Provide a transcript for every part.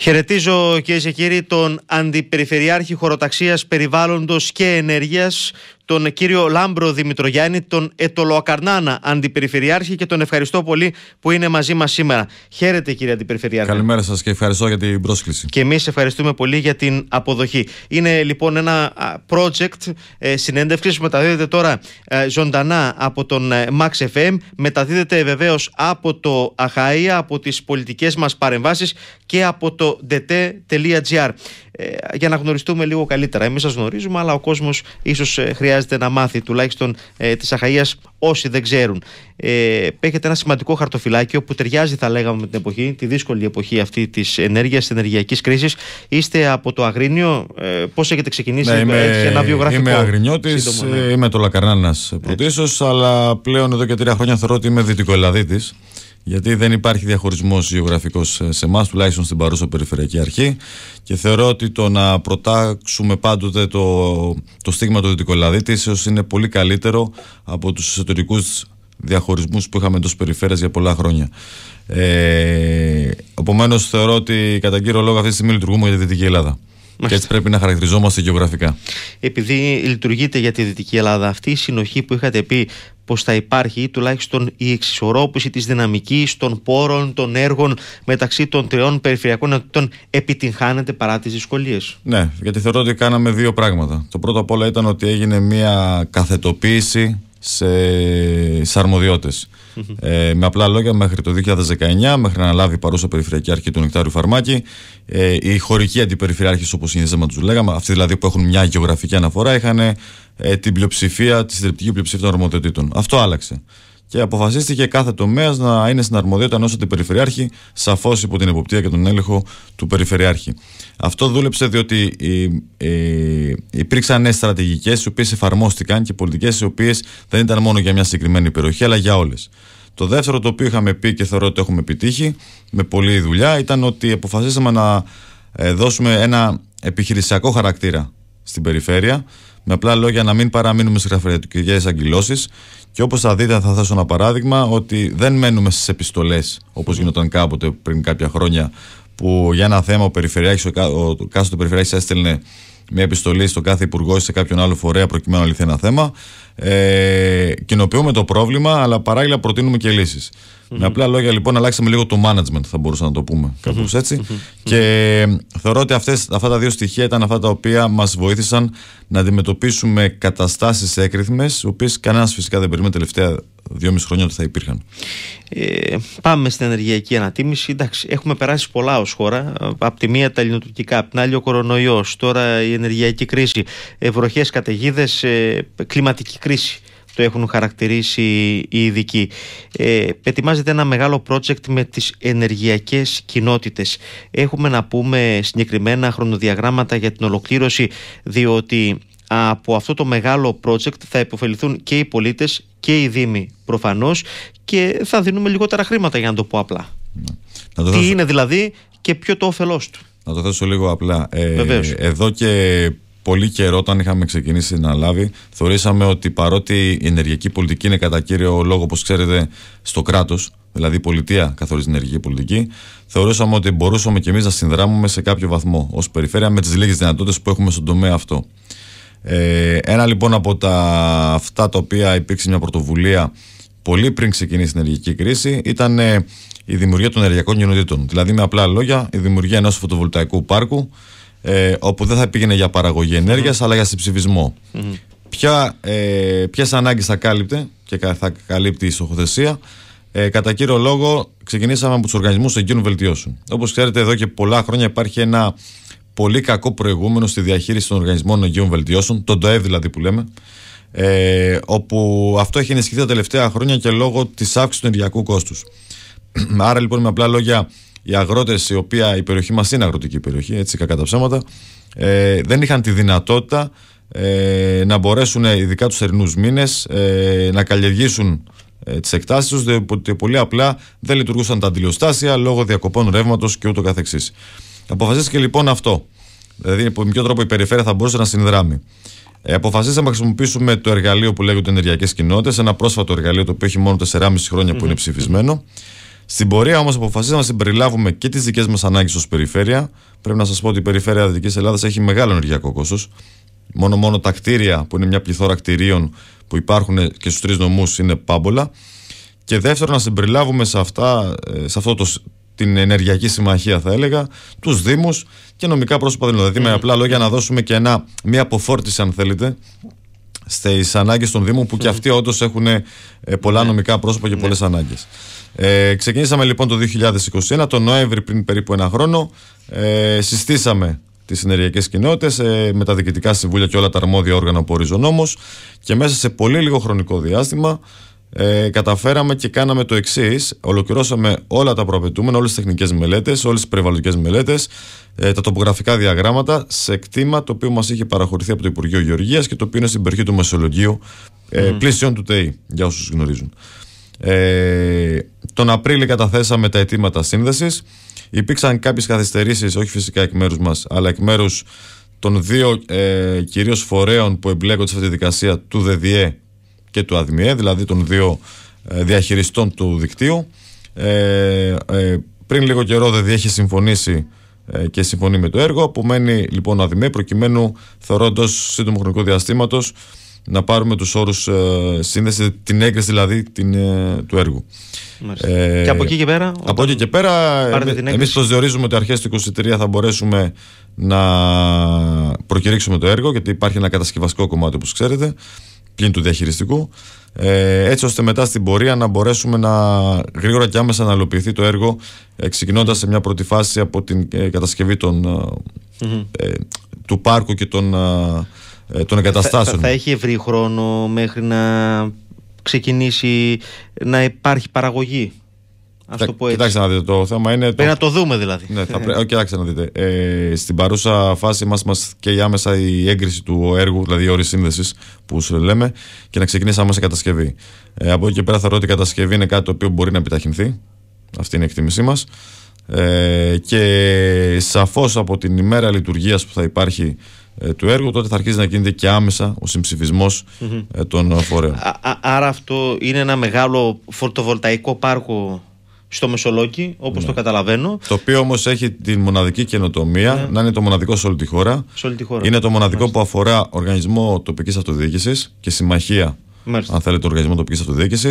Χαιρετίζω κυρίες και κύριοι τον Αντιπεριφερειάρχη Χωροταξίας Περιβάλλοντος και Ενέργειας, τον κύριο Λάμπρο Δημητρογιάννη, τον Ετολοακαρνάνα Αντιπεριφερειάρχη και τον ευχαριστώ πολύ που είναι μαζί μας σήμερα. Χαίρετε, κύριε Αντιπεριφερειάρχη. Καλημέρα σας και ευχαριστώ για την πρόσκληση. Και εμείς ευχαριστούμε πολύ για την αποδοχή. Είναι λοιπόν ένα project ε, συνέντευξης που μεταδίδεται τώρα ε, ζωντανά από τον MaxFM, ε, Max Μεταδίδεται βεβαίως από το Αχαία, από τις πολιτικές μας παρεμβάσεις και από το dt.gr. Ε, για να γνωριστούμε λίγο καλύτερα. Εμείς σας γνωρίζουμε, αλλά ο κόσμος ίσως ε, χρειάζεται να μάθει τουλάχιστον ε, της Αχαία όσοι δεν ξέρουν. Ε, έχετε ένα σημαντικό χαρτοφυλάκιο που ταιριάζει, θα λέγαμε, με την εποχή, τη δύσκολη εποχή αυτή της ενέργειας, της ενεργειακής κρίσης. Είστε από το Αγρίνιο. Ε, Πώς έχετε ξεκινήσει, ναι, ε, είμαι, ένα βιογραφικό. Είμαι Αγρινιώτης, ναι. είμαι το Λακαρνάνα πρωτίστως, αλλά πλέον εδώ και τρία χρόνια θεωρώ ότι είμαι Ελλαδίτη γιατί δεν υπάρχει διαχωρισμός γεωγραφικός ε, σε εμάς, τουλάχιστον στην παρούσα Περιφερειακή Αρχή. Και θεωρώ ότι το να προτάξουμε πάντοτε το, το στίγμα του Δυτικολαδίτη ίσως είναι πολύ καλύτερο από τους εσωτερικούς διαχωρισμούς που είχαμε εντός περιφέρειας για πολλά χρόνια. Ε, θεωρώ ότι κατά κύριο λόγο αυτή τη στιγμή λειτουργούμε για τη Δυτική Ελλάδα. Και έτσι πρέπει να χαρακτηριζόμαστε γεωγραφικά. Επειδή λειτουργείτε για τη Δυτική Ελλάδα αυτή η συνοχή που είχατε πει πως θα υπάρχει ή τουλάχιστον η εξισορρόπηση της δυναμικής των πόρων, των έργων μεταξύ των τριών περιφερειακών ενότητων επιτυγχάνεται παρά τις δυσκολίες. Ναι, γιατί θεωρώ ότι κάναμε δύο πράγματα. Το πρώτο απ' όλα ήταν ότι έγινε μια καθετοποίηση σε, σε Ε, με απλά λόγια, μέχρι το 2019, μέχρι να λάβει παρούσα Περιφερειακή Αρχή του Νεκτάριου Φαρμάκη, ε, οι χωρικοί αντιπεριφερειάρχες, όπως συνήθιζαμε να τους λέγαμε, αυτοί δηλαδή που έχουν μια γεωγραφική αναφορά, είχαν ε, την πλειοψηφία, τη συντριπτική πλειοψηφία των αρμοδιοτήτων. Αυτό άλλαξε και αποφασίστηκε κάθε τομέας να είναι στην αρμοδιότητα ενός περιφερειάρχη σαφώς υπό την εποπτεία και τον έλεγχο του περιφερειάρχη. Αυτό δούλεψε διότι οι υπήρξαν στρατηγικές, οι οποίες εφαρμόστηκαν και πολιτικές, οι οποίες δεν ήταν μόνο για μια συγκεκριμένη περιοχή, αλλά για όλες. Το δεύτερο το οποίο είχαμε πει και θεωρώ ότι έχουμε επιτύχει με πολλή δουλειά ήταν ότι αποφασίσαμε να ε, δώσουμε ένα επιχειρησιακό χαρακτήρα στην περιφέρεια με απλά λόγια να μην παραμείνουμε στις γραφειοκρατικές αγγυλώσεις. Και όπως θα δείτε, θα θέσω ένα παράδειγμα ότι δεν μένουμε στις επιστολές όπως γινόταν κάποτε πριν κάποια χρόνια, που για ένα θέμα ο, περιφερειάρχης, ο, περιφερειάρχης έστελνε μια επιστολή στον κάθε υπουργό ή σε κάποιον άλλο φορέα προκειμένου να λυθεί ένα θέμα. Ε, κοινοποιούμε το πρόβλημα, αλλά παράλληλα προτείνουμε και λύσεις. Mm-hmm. Με απλά λόγια, λοιπόν, αλλάξαμε λίγο το management, θα μπορούσα να το πούμε κάπως έτσι. Και ε, θεωρώ ότι αυτές, αυτά τα δύο στοιχεία ήταν αυτά τα οποία μας βοήθησαν να αντιμετωπίσουμε καταστάσεις έκρηθμε, οι οποίες κανένας φυσικά δεν περίμενε τελευταία δύο μισή χρόνια ότι θα υπήρχαν. Ε, πάμε στην ενεργειακή ανατίμηση. Εντάξει, έχουμε περάσει πολλά ως χώρα. Απ' τη μία τα ελληνοτουρκικά, απ' την άλλη ο κορονοϊός, τώρα η ενεργειακή κρίση, ε, βροχές καταιγίδες, ε, κλιματική κρίση το έχουν χαρακτηρίσει οι ειδικοί. Ε, ετοιμάζεται ένα μεγάλο project με τις ενεργειακές κοινότητες. Έχουμε να πούμε συγκεκριμένα χρονοδιαγράμματα για την ολοκλήρωση, διότι από αυτό το μεγάλο project θα υποφεληθούν και οι πολίτες και οι δήμοι προφανώς και θα δίνουμε λιγότερα χρήματα για να το πω απλά. Τι είναι δηλαδή και ποιο το όφελός του. Να το θέσω λίγο απλά. Ε, Εδώ και πολύ καιρό, όταν είχαμε ξεκινήσει την Αλάβη, θεωρήσαμε ότι παρότι η ενεργειακή πολιτική είναι κατά κύριο λόγο, όπως ξέρετε, στο κράτος, δηλαδή η πολιτεία καθορίζει την ενεργειακή πολιτική, θεωρούσαμε ότι μπορούσαμε κι εμείς να συνδράμουμε σε κάποιο βαθμό ως περιφέρεια με τις λίγες δυνατότητες που έχουμε στον τομέα αυτό. Ε, ένα λοιπόν από τα αυτά τα οποία υπήρξε μια πρωτοβουλία πολύ πριν ξεκινήσει η ενεργειακή κρίση ήταν ε, η δημιουργία των ενεργειακών κοινοτήτων. Δηλαδή, με απλά λόγια, η δημιουργία ενός φωτοβολταϊκού πάρκου ε, όπου δεν θα πήγαινε για παραγωγή ενέργειας, αλλά για συψηφισμό. Ποια, ε, ποιες ανάγκες θα κάλυπτε και θα καλύπτει η στοχοθεσία. Ε, κατά κύριο λόγο, ξεκινήσαμε από τους οργανισμούς εγγύων βελτιώσεων. Όπως ξέρετε, εδώ και πολλά χρόνια υπάρχει ένα πολύ κακό προηγούμενο στη διαχείριση των οργανισμών εγγύων βελτιώσεων, τον ΤΟΕΒ δηλαδή που λέμε, ε, όπου αυτό έχει ενισχυθεί τα τελευταία χρόνια και λόγω της αύξησης του ενεργειακού κόστους. Άρα λοιπόν, με απλά λόγια, οι αγρότες, η οποία η περιοχή μας είναι αγροτική περιοχή, έτσι κακά τα ψέματα, ε, δεν είχαν τη δυνατότητα ε, να μπορέσουν, ε, ειδικά τους θερινούς μήνες, ε, να καλλιεργήσουν ε, τις εκτάσεις τους, διότι πολύ απλά δεν λειτουργούσαν τα αντιλιοστάσια λόγω διακοπών ρεύματος και ούτω καθεξής. Αποφασίστηκε λοιπόν αυτό. Δηλαδή, με ποιο τρόπο η περιφέρεια θα μπορούσε να συνδράμει. Ε, αποφασίσαμε να χρησιμοποιήσουμε το εργαλείο που λέγεται Ενεργειακές Κοινότητες, ένα πρόσφατο εργαλείο το οποίο έχει μόνο 4,5 χρονια που είναι στην πορεία όμως αποφασίσαμε να συμπεριλάβουμε και τις δικές μας ανάγκες ως περιφέρεια. Πρέπει να σας πω ότι η περιφέρεια Δυτικής Ελλάδας έχει μεγάλο ενεργειακό κόστος. Μόνο μόνο τα κτίρια, που είναι μια πληθώρα κτηρίων που υπάρχουν και στους τρεις νομούς, είναι πάμπολα. Και δεύτερο να συμπεριλάβουμε σε, αυτά, ε, σε αυτό το, την ενεργειακή συμμαχία, θα έλεγα, τους Δήμους και νομικά πρόσωπα. Δηλαδή, με απλά λόγια, να δώσουμε και ένα, μια αποφόρτιση, αν θέλετε, στις ανάγκες των Δήμων, που και αυτοί όντως έχουν ε, πολλά ναι. νομικά πρόσωπα και ναι. πολλές ανάγκες. Ε, ξεκινήσαμε λοιπόν το 2021, τον Νοέμβρη πριν περίπου ένα χρόνο, ε, συστήσαμε τις ενεργειακές κοινότητες, ε, με τα διοικητικά συμβούλια και όλα τα αρμόδια όργανα που ορίζει ο νόμος, και μέσα σε πολύ λίγο χρονικό διάστημα ε, καταφέραμε και κάναμε το εξής. Ολοκληρώσαμε όλα τα προαπαιτούμενα, όλες τις τεχνικές μελέτες, όλες τις περιβαλλοντικές μελέτες, ε, τα τοπογραφικά διαγράμματα σε κτήμα το οποίο μας είχε παραχωρηθεί από το Υπουργείο Γεωργίας και το οποίο είναι στην περιοχή του Μεσολογίου, ε, mm. του ΤΕΙ, για όσους γνωρίζουν. Ε, τον Απρίλιο καταθέσαμε τα αιτήματα σύνδεσης. Υπήρξαν κάποιες καθυστερήσεις, όχι φυσικά εκ μέρους μας, αλλά εκ μέρους των δύο ε, κυρίως φορέων που εμπλέκονται σε αυτή τη δικασία, του ΔΔΕ και του ΑΔΜΙΕ, δηλαδή των δύο ε, διαχειριστών του δικτύου. Ε, ε, πριν λίγο καιρό, ΔΔΕ έχει συμφωνήσει και συμφωνεί με το έργο. Απομένει λοιπόν ο ΑΔΜΙΕ, προκειμένου θεωρώντας σύντομο χρονικό διαστήματος να πάρουμε τους όρους ε, σύνδεση, την έγκριση δηλαδή την, ε, του έργου. Ε, και από εκεί και πέρα. Από εκεί και πέρα, εμεί εμείς προσδιορίζουμε ότι αρχές του 2023 θα μπορέσουμε να προκηρύξουμε το έργο, γιατί υπάρχει ένα κατασκευαστικό κομμάτι όπως ξέρετε, πλην του διαχειριστικού, ε, έτσι ώστε μετά στην πορεία να μπορέσουμε να γρήγορα και άμεσα να το έργο, ε, σε μια πρώτη φάση από την κατασκευή των, mm-hmm. του πάρκου και των ε, των εγκαταστάσεων. Θα, έχει ευρύ χρόνο μέχρι να ξεκινήσει να υπάρχει παραγωγή. αυτό το πω έτσι. Κοιτάξτε να δείτε το θέμα. Είναι πρέπει το... να το δούμε δηλαδή. Ναι, θα ε. κοιτάξτε να δείτε. Ε, στην παρούσα φάση μας, μας η άμεσα η έγκριση του έργου, δηλαδή η όρη σύνδεσης που σου λέμε, και να ξεκινήσει άμεσα η κατασκευή. Ε, από εκεί και πέρα θεωρώ ότι η κατασκευή είναι κάτι το οποίο μπορεί να επιταχυνθεί. Αυτή είναι η εκτίμησή μας. Ε, και σαφώς από την ημέρα λειτουργίας που θα υπάρχει ε, του έργου, τότε θα αρχίσει να γίνεται και άμεσα ο συμψηφισμο mm-hmm. Ε, των ε, φορέων. άρα αυτό είναι ένα μεγάλο φωτοβολταϊκό πάρκο στο Μεσολόκη, όπως ναι. το καταλαβαίνω. Το οποίο όμως έχει τη μοναδική καινοτομία ναι. να είναι το μοναδικό σε όλη τη χώρα. Είναι το μοναδικό που αφορά οργανισμό τοπικής αυτοδιοίκησης και συμμαχία. Μάλιστα. Αν θέλετε, οργανισμό τοπικής αυτοδιοίκησης.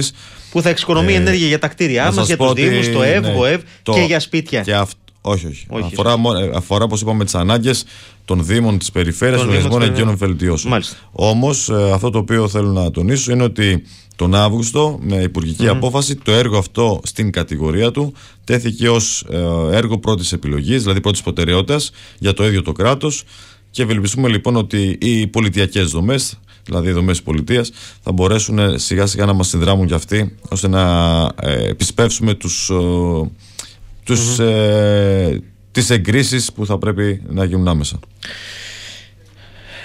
Που θα εξοικονομεί ε, ενέργεια για τα κτίριά μα, για του Δήμου, το ΕΒ, και για σπίτια. Και αυ... Όχι, αφορά, αφορά όπως είπαμε, τις ανάγκες των Δήμων της Περιφέρειας των Οργανισμών Εγγύων Βελτιώσεων. Όμως, ε, αυτό το οποίο θέλω να τονίσω είναι ότι τον Αύγουστο, με υπουργικη απόφαση, το έργο αυτό στην κατηγορία του τέθηκε ως ε, έργο πρώτης επιλογής, δηλαδή πρώτης προτεραιότητας για το ίδιο το κράτος. Και ευελπιστούμε λοιπόν ότι οι πολιτιακές δομές, δηλαδή οι δομές πολιτείας, θα μπορέσουν ε, σιγά σιγά να μας συνδράμουν κι αυτοί, ώστε να επισπεύσουμε τους. Τους, τις εγκρίσεις που θα πρέπει να γίνουν άμεσα.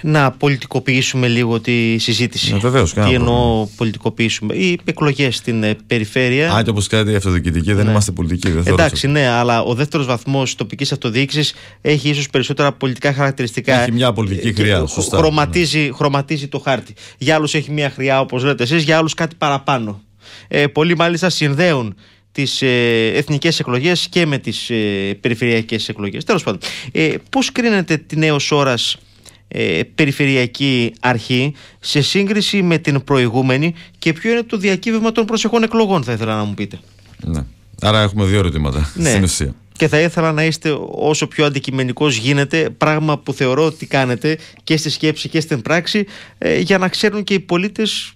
Να πολιτικοποιήσουμε λίγο τη συζήτηση. Ναι, βεβαίως, Τι εννοώ πολιτικοποιήσουμε. Οι εκλογές στην ε, περιφέρεια. Αν και όπω κάτι αυτοδιοικητική, δεν ναι. είμαστε πολιτικοί. Δεν Εντάξει, ναι, αλλά ο δεύτερος βαθμός τοπικής αυτοδιοίκησης έχει ίσως περισσότερα πολιτικά χαρακτηριστικά. Έχει μια πολιτική ε, χρειά. Ε, σωστά, χρωματίζει, ναι. χρωματίζει το χάρτη. Για άλλους έχει μια χρειά, όπως λέτε εσείς, για άλλους κάτι παραπάνω. Ε, πολλοί μάλιστα συνδέουν τις ε, εθνικές εκλογές και με τις ε, περιφερειακές εκλογές. Τέλος πάντων, ε, πώς κρίνεται την έως ώρας ε, περιφερειακή αρχή σε σύγκριση με την προηγούμενη και ποιο είναι το διακύβευμα των προσεχών εκλογών θα ήθελα να μου πείτε. Ναι. Άρα έχουμε δύο ερωτήματα ναι. στην Και θα ήθελα να είστε όσο πιο αντικειμενικός γίνεται, πράγμα που θεωρώ ότι κάνετε και στη σκέψη και στην πράξη, ε, για να ξέρουν και οι πολίτες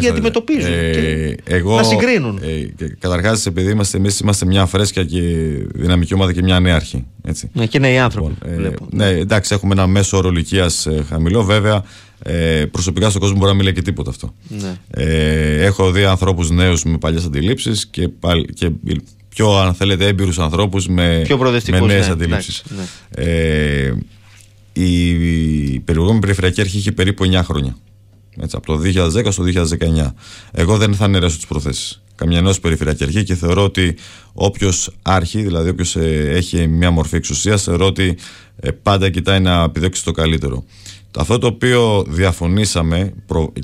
και αντιμετωπίζουν. Ε, και εγώ, να συγκρίνουν. Ε, Καταρχάς, επειδή είμαστε, εμείς είμαστε μια φρέσκια και δυναμική ομάδα και μια νέα αρχή. Έτσι. Ναι, και νέοι άνθρωποι. Λοιπόν, ε, ναι, εντάξει, έχουμε ένα μέσο όρο ε, χαμηλό. Βέβαια, ε, προσωπικά στον κόσμο μπορεί να μην λέει και τίποτα αυτό. Ναι. Ε, έχω δει ανθρώπους νέους με παλιές αντιλήψεις και, και πιο, αν θέλετε, έμπειρους ανθρώπους με, με νέες ναι, αντιλήψεις. Ναι. Ε, η, η περιφερειακή αρχή είχε περίπου 9 χρόνια. Έτσι, από το 2010 στο 2019. Εγώ δεν θα αναιρέσω τις προθέσεις. Καμιά ενό περιφερειακή αρχή και θεωρώ ότι όποιος άρχει, δηλαδή όποιος ε, έχει μια μορφή εξουσίας, θεωρώ ότι ε, πάντα κοιτάει να επιδέξει το καλύτερο. Αυτό το οποίο διαφωνήσαμε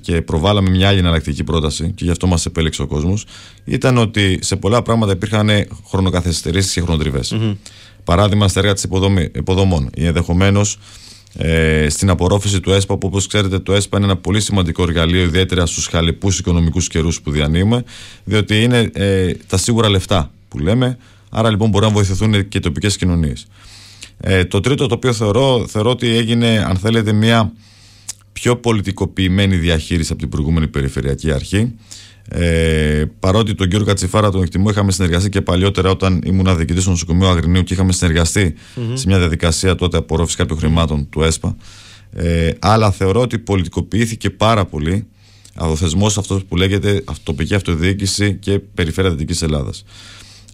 και προβάλαμε μια άλλη εναλλακτική πρόταση και γι' αυτό μας επέλεξε ο κόσμος, ήταν ότι σε πολλά πράγματα υπήρχαν χρονοκαθυστερήσει και χρονοτριβε Παράδειγμα, στα έργα της υποδομών. Ενδεχομένως ε, στην απορρόφηση του ΕΣΠΑ, που όπως ξέρετε το ΕΣΠΑ είναι ένα πολύ σημαντικό εργαλείο, ιδιαίτερα στους χαλεπού οικονομικούς καιρούς που διανύουμε, διότι είναι ε, τα σίγουρα λεφτά που λέμε, άρα λοιπόν μπορεί να βοηθηθούν και οι τοπικές κοινωνίες. Ε, το τρίτο το οποίο θεωρώ, θεωρώ ότι έγινε, αν θέλετε, μια πιο πολιτικοποιημένη διαχείριση από την προηγούμενη Περιφερειακή Αρχή. Ε, παρότι τον κύριο Κατσιφάρα τον εκτιμώ, είχαμε συνεργαστεί και παλιότερα όταν ήμουν διοικητή στο νοσοκομείο Αγρινίου και είχαμε σε μια διαδικασία τότε απορρόφησης κάποιων χρημάτων του ΕΣΠΑ. Ε, αλλά θεωρώ ότι πολιτικοποιήθηκε πάρα πολύ ο θεσμό αυτός που λέγεται τοπική αυτοδιοίκηση και περιφέρεια Δυτικής Ελλάδας.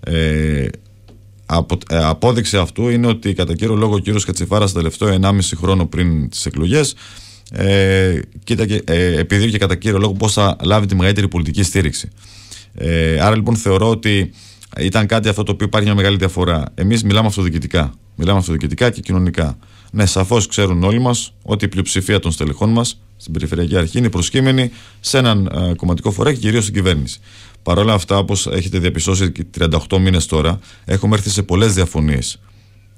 Ε, απο, ε, απόδειξη αυτού είναι ότι κατά κύριο λόγο ο κύριος Κατσιφάρα, τελευταίο 1,5 χρόνο πριν τις εκλογές, ε, και, ε, επειδή και κατά κύριο λόγο πώς θα λάβει τη μεγαλύτερη πολιτική στήριξη. Ε, άρα λοιπόν θεωρώ ότι ήταν κάτι αυτό το οποίο υπάρχει μια μεγάλη διαφορά. Εμείς μιλάμε αυτοδιοικητικά. Μιλάμε αυτοδιοικητικά και κοινωνικά. Ναι, σαφώς ξέρουν όλοι μας ότι η πλειοψηφία των στελεχών μας στην Περιφερειακή Αρχή είναι προσκύμενη σε έναν ε, κομματικό φορέα και κυρίως στην κυβέρνηση. Παρ' όλα αυτά, όπως έχετε διαπιστώσει 38 μήνες τώρα, έχουμε έρθει σε πολλές διαφωνίες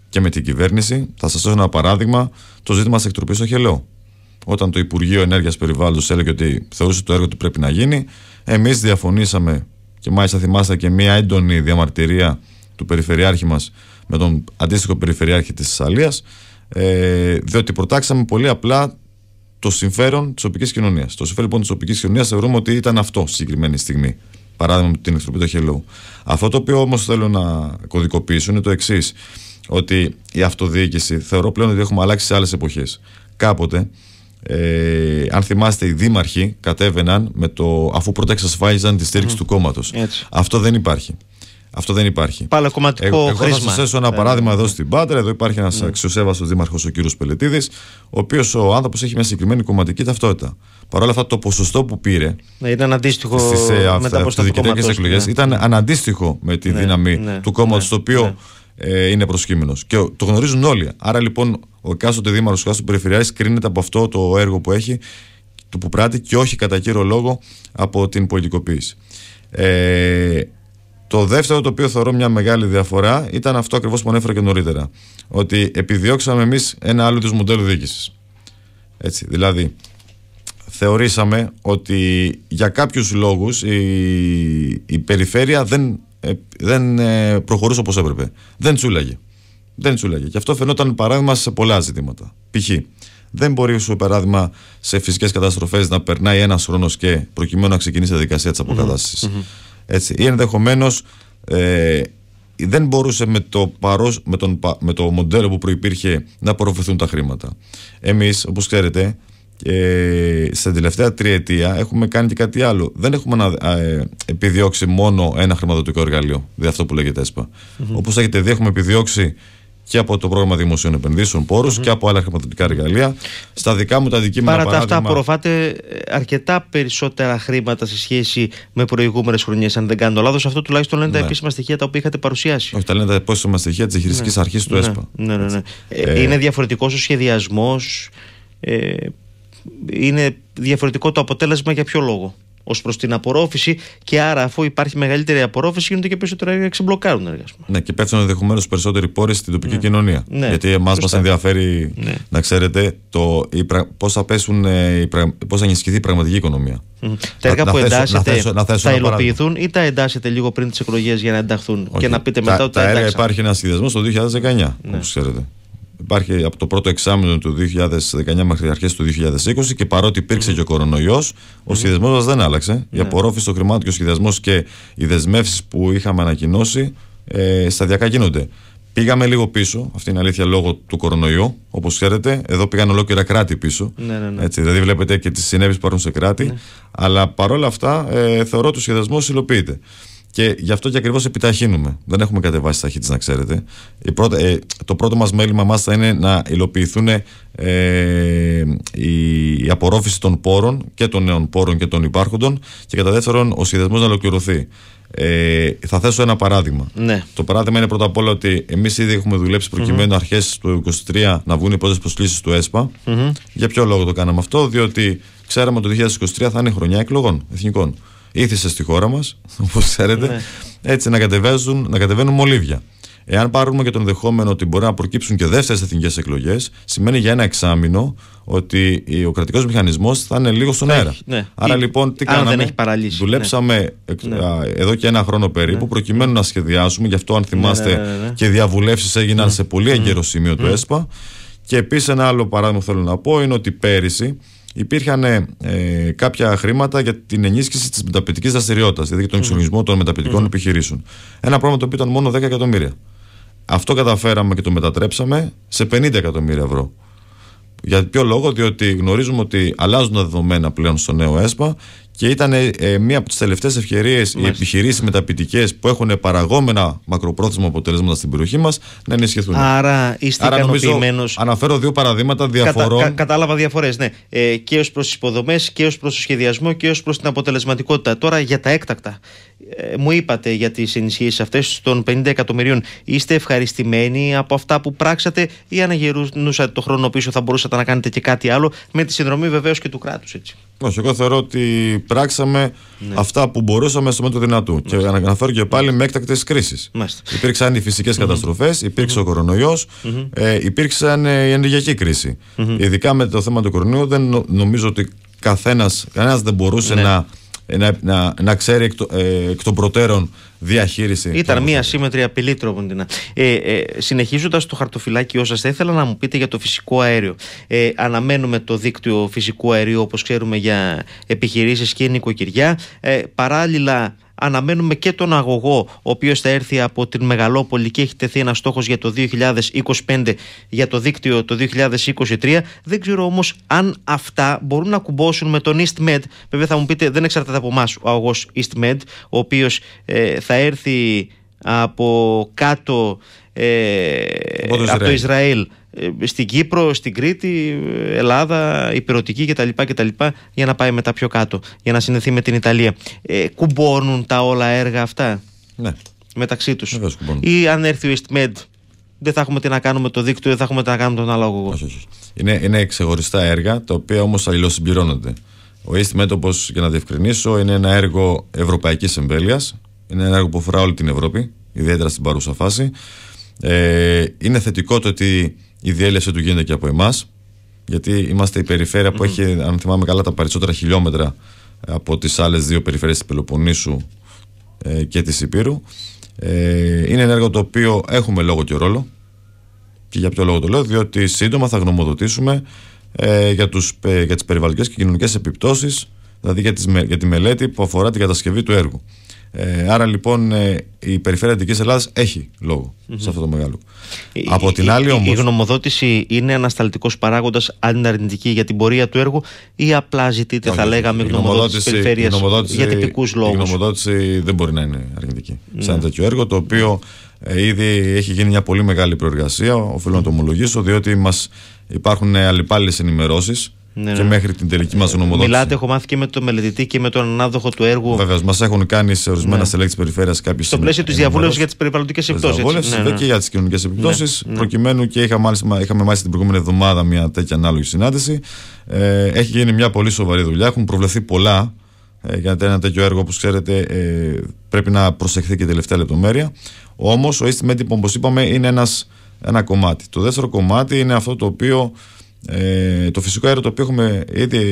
και με την κυβέρνηση. Θα σας δώσω ένα παράδειγμα: το ζήτημα της εκτροπής στο Χελαιό όταν το Υπουργείο Ενέργειας Περιβάλλοντος έλεγε ότι θεωρούσε το έργο του πρέπει να γίνει. Εμείς διαφωνήσαμε και μάλιστα θυμάστε και μία έντονη διαμαρτυρία του Περιφερειάρχη μας με τον αντίστοιχο Περιφερειάρχη της Θεσσαλίας, ε, διότι προτάξαμε πολύ απλά το συμφέρον της οπική κοινωνίας. Το συμφέρον λοιπόν της οπική κοινωνίας θεωρούμε ότι ήταν αυτό συγκεκριμένη στιγμή. Παράδειγμα με την εκτροπή του χελού. Αυτό το οποίο όμως θέλω να κωδικοποιήσω είναι το εξής. Ότι η αυτοδιοίκηση θεωρώ πλέον ότι έχουμε αλλάξει σε άλλες εποχές. Κάποτε ε, αν θυμάστε, οι δήμαρχοι κατέβαιναν με το, αφού πρώτα εξασφάλιζαν τη στήριξη του κόμματος. Αυτό δεν υπάρχει. Αυτό δεν υπάρχει. Πάλι κομματικό εγώ, θα σας έσω ένα ε. παράδειγμα εδώ στην Πάτρα. Εδώ υπάρχει ένας mm. Ναι. αξιοσέβαστος δήμαρχος, ο κύριος Πελετήδη, ο οποίος ο άνθρωπος έχει μια συγκεκριμένη κομματική ταυτότητα. Παρ' όλα αυτά, το ποσοστό που πήρε. Ναι, ήταν αντίστοιχο στις, ε, με τα εκλογές. Ναι. Ήταν αναντίστοιχο με τη ναι, δύναμη ναι, του κόμματος, το οποίο ε, είναι προσκύμενος. Και το γνωρίζουν όλοι. Άρα λοιπόν ο εκάστοτε δήμαρχο, ο εκάστοτε περιφερειάρχης κρίνεται από αυτό το έργο που έχει, το που πράττει και όχι κατά κύριο λόγο από την πολιτικοποίηση. Ε, το δεύτερο το οποίο θεωρώ μια μεγάλη διαφορά ήταν αυτό ακριβώς που ανέφερα και νωρίτερα. Ότι επιδιώξαμε εμείς ένα άλλο του μοντέλο διοίκησης. Έτσι, δηλαδή, θεωρήσαμε ότι για κάποιους λόγους η, περιφέρεια δεν, ε, δεν ε, προχωρούσε όπως έπρεπε. Δεν τσούλαγε. Δεν σου λέγε. Και αυτό φαινόταν παράδειγμα σε πολλά ζητήματα. Π.χ. Δεν μπορεί, σου παράδειγμα, σε φυσικές καταστροφές να περνάει ένας χρόνος και προκειμένου να ξεκινήσει η διαδικασία της αποκατάσταση. Mm-hmm. Έτσι. Ή ενδεχομένως ε, δεν μπορούσε με το, παρός, με, τον, με το μοντέλο που προϋπήρχε να απορροφηθούν τα χρήματα. Εμείς, όπως ξέρετε, ε, στην τελευταία τριετία έχουμε κάνει και κάτι άλλο. Δεν έχουμε να, ε, επιδιώξει μόνο ένα χρηματοδοτικό εργαλείο, δι' δηλαδή αυτό που λέγεται ΕΣΠΑ. Mm-hmm. Όπως έχετε δει, έχουμε επιδιώξει και από το πρόγραμμα δημοσίων επενδύσεων πόρους mm-hmm. και από άλλα χρηματοδοτικά εργαλεία. Στα δικά μου τα αντικείμενα. Παρά τα αυτά, απορροφάτε ε, αρκετά περισσότερα χρήματα σε σχέση με προηγούμενες χρονιές, αν δεν κάνω λάθος. Αυτό τουλάχιστον λένε ναι. τα επίσημα στοιχεία τα οποία είχατε παρουσιάσει. Όχι, τα λένε τα επίσημα στοιχεία της διαχειριστική ναι. αρχής του ναι. ΕΣΠΑ. Ναι, ναι, ναι. Ε, ε, είναι διαφορετικός ο σχεδιασμός. Ε, είναι διαφορετικό το αποτέλεσμα για ποιο λόγο ως προς την απορρόφηση και άρα, αφού υπάρχει μεγαλύτερη απορρόφηση, γίνονται και περισσότερα έργα, ξεμπλοκάρουν έργα. Ναι, και πέφτουν ενδεχομένως περισσότεροι πόροι στην τοπική ναι. κοινωνία. Ναι. Γιατί εμάς μας ενδιαφέρει ναι. να ξέρετε πώς θα πέσουν, ε, πώς θα ενισχυθεί η πραγματική οικονομία. Τα έργα που εντάσσετε να θέσω, θα υλοποιηθούν ή τα εντάσσετε λίγο πριν τις εκλογές για να ενταχθούν και να πείτε μετά τα, έργα. Υπάρχει ένα σχεδιασμός το 2019, όπως ναι. ξέρετε υπάρχει από το πρώτο εξάμεινο του 2019 μέχρι αρχές του 2020 και παρότι και ο κορονοιος ο σχεδιασμός μας δεν άλλαξε. Η ναι. απορρόφηση των χρημάτων και ο σχεδιασμός και οι δεσμεύσεις που είχαμε ανακοινώσει ε, σταδιακά γίνονται. Πήγαμε λίγο πίσω, αυτή είναι αλήθεια, λόγω του κορονοϊού. Όπως ξέρετε, εδώ πήγαν ολόκληρα κράτη πίσω. Ναι, ναι, ναι. Έτσι, δηλαδή, βλέπετε και τις συνέπειες που υπάρχουν σε κράτη. Αλλά παρόλα αυτά, ε, θεωρώ ότι ο σχεδιασμός υλοποιείται. Και γι' αυτό και ακριβώς επιταχύνουμε. Δεν έχουμε κατεβάσει ταχύτητε, να ξέρετε. Η πρώτη, ε, το πρώτο μας μέλημα μας θα είναι να υλοποιηθούν ε, η, απορρόφηση των πόρων και των νέων πόρων και των υπάρχοντων. Και κατά δεύτερον, ο σχεδιασμός να ολοκληρωθεί. Ε, θα θέσω ένα παράδειγμα. Ναι. Το παράδειγμα είναι πρώτα απ' όλα ότι εμείς ήδη έχουμε δουλέψει προκειμένου αρχές του 2023 να βγουν οι πρώτες προσκλήσεις του ΕΣΠΑ. Για ποιο λόγο το κάναμε αυτό, διότι ξέραμε ότι το 2023 θα είναι χρονιά εκλογών εθνικών ήθισε στη χώρα μας, όπως ξέρετε, ναι. έτσι να, κατεβαίνουν, να κατεβαίνουν μολύβια. Εάν πάρουμε και τον ενδεχόμενο ότι μπορεί να προκύψουν και δεύτερες εθνικές εκλογές, σημαίνει για ένα εξάμεινο ότι ο κρατικός μηχανισμός θα είναι λίγο στον αέρα. Ναι. Άρα λοιπόν, τι κάναμε. Δεν έχει δουλέψαμε ναι. ναι. εδώ και ένα χρόνο περίπου ναι. προκειμένου να σχεδιάσουμε. Γι' αυτό, αν θυμάστε, και διαβουλεύσεις έγιναν σε πολύ έγκαιρο σημείο του ΕΣΠΑ. Και επίσης, ένα άλλο παράδειγμα που θέλω να πω είναι ότι πέρυσι υπήρχαν ε, κάποια χρήματα για την ενίσχυση της μεταπαιτική δραστηριότητας, δηλαδή για τον εξοργισμό των μεταπαιτικών mm επιχειρήσεων. Ένα πρόγραμμα το οποίο ήταν μόνο 10 εκατομμύρια. Αυτό καταφέραμε και το μετατρέψαμε σε 50 εκατομμύρια ευρώ. Για ποιο λόγο, διότι γνωρίζουμε ότι αλλάζουν τα δεδομένα πλέον στο νέο ΕΣΠΑ και ήταν ε, μία από τις τελευταίες ευκαιρίες οι επιχειρήσεις μεταπητικές που έχουν παραγόμενα μακροπρόθεσμα αποτελέσματα στην περιοχή μας να ενισχυθούν. Άρα είστε ικανοποιημένος. Αναφέρω δύο παραδείγματα διαφορών. κατάλαβα διαφορές, ναι. Ε, και ως προς τις υποδομές και ως προς το σχεδιασμό και ως προς την αποτελεσματικότητα. Τώρα για τα έκτακτα. Ε, μου είπατε για τις ενισχύσεις αυτές των 50 εκατομμυρίων. Είστε ευχαριστημένοι από αυτά που πράξατε ή αναγερούσατε το χρόνο πίσω θα μπορούσατε μπορούσατε να κάνετε και κάτι άλλο με τη συνδρομή βεβαίως και του κράτους. Όχι, εγώ θεωρώ ότι πράξαμε ναι. αυτά που μπορούσαμε στο μέτρο δυνατού. Μάλιστα. Και αναφέρω και πάλι με έκτακτες κρίσεις. Υπήρξαν οι φυσικές καταστροφέ, ο κορονοϊο ε, υπήρξαν ε, η ενεργειακή κρίση. Ειδικά με το θέμα του κορονοϊού, δεν νομίζω ότι καθένας, κανένας δεν μπορούσε ναι. να ε, να, να, να ξέρει εκ, το, ε, των προτέρων διαχείριση. Ήταν μια σύμμετρη απειλή τρόποντινα. Ε, ε Συνεχίζοντας το χαρτοφυλάκιό σας, θα ήθελα να μου πείτε για το φυσικό αέριο. Ε, αναμένουμε το δίκτυο φυσικού αερίου, όπως ξέρουμε, για επιχειρήσεις και νοικοκυριά. Ε, παράλληλα, αναμένουμε και τον αγωγό ο οποίος θα έρθει από την Μεγαλόπολη και έχει τεθεί ένας στόχος για το 2025 για το δίκτυο το 2023 δεν ξέρω όμως αν αυτά μπορούν να κουμπώσουν με τον EastMed βέβαια θα μου πείτε δεν εξαρτάται από εμάς ο αγωγός EastMed ο οποίος ε, θα έρθει από κάτω ε, από το Ισραήλ ε, στην Κύπρο, στην Κρήτη, ε, Ελλάδα, Υπηρετική κτλ, κτλ. για να πάει μετά πιο κάτω, για να συνδεθεί με την Ιταλία. Ε, κουμπώνουν τα όλα έργα αυτά ναι. μεταξύ τους. Ή αν έρθει ο EastMed, δεν θα έχουμε τι να κάνουμε το δίκτυο, δεν θα έχουμε τι να κάνουμε τον αλόγο. Όχι, Είναι, είναι ξεχωριστά έργα, τα οποία όμως αλληλοσυμπληρώνονται. Ο EastMed, όπως για να διευκρινίσω, είναι ένα έργο ευρωπαϊκής εμβέλειας, Είναι ένα έργο που αφορά όλη την Ευρώπη, ιδιαίτερα στην παρούσα φάση. Ε, είναι θετικό το ότι η διέλευση του γίνεται και από εμάς, γιατί είμαστε η περιφέρεια που έχει, αν θυμάμαι καλά, τα περισσότερα χιλιόμετρα από τις άλλες δύο περιφέρειες της Πελοποννήσου ε, και της Υπήρου. Ε, είναι ένα έργο το οποίο έχουμε λόγο και ρόλο. Και για ποιο λόγο το λέω, διότι σύντομα θα γνωμοδοτήσουμε ε, για, τους, ε, για τις περιβαλλοντικές και κοινωνικές επιπτώσεις, δηλαδή για, τις, για τη μελέτη που αφορά την κατασκευή του έργου. Ε, άρα λοιπόν ε, η περιφερεια αττικη Δυτικής Ελλάδας έχει λόγο mm-hmm. σε αυτό το μεγάλο. Η, Από την η, άλλη όμως... Η γνωμοδότηση είναι ανασταλτικός παράγοντας αν είναι αρνητική για την πορεία του έργου ή απλά ζητείται, θα λέγαμε, η γνωμοδότηση ζητειτε για τυπικούς λόγου. Η γνωμοδότηση δεν μπορεί να είναι αρνητική mm. σε ένα ναι. τέτοιο έργο το οποίο ε, ήδη έχει γίνει μια πολύ μεγάλη προεργασία. Οφείλω mm. να το ομολογήσω διότι μας υπάρχουν ε, αλληπάλληλες ενημερώσεις ναι, και ναι, ναι. μέχρι την τελική μας ε, γνωμοδότηση. Μιλάτε, έχω μάθει και με τον μελετητή και με τον ανάδοχο του έργου. Βέβαια, μας έχουν κάνει σε ορισμένα ναι. στελέχη της περιφέρειας κάποιες. Στο πλαίσιο της διαβούλευσης για τις περιβαλλοντικές επιπτώσει. Διαβούλευσης ναι, ναι, και για τις κοινωνικές επιπτώσει. Προκειμένου και είχα, μάλιστα, είχαμε μάλιστα την προηγούμενη εβδομάδα μια τέτοια ανάλογη συνάντηση. Ε, έχει γίνει μια πολύ σοβαρή δουλειά. Έχουν προβλεφθεί πολλά. Ε, για ένα τέτοιο έργο, όπως ξέρετε, ε, πρέπει να προσεχθεί και τελευταία λεπτομέρεια. Όμως, ο East όπως είπαμε, είναι ένας, ένα κομμάτι. Το δεύτερο κομμάτι είναι αυτό το οποίο ε, το φυσικό αέριο το οποίο έχουμε ήδη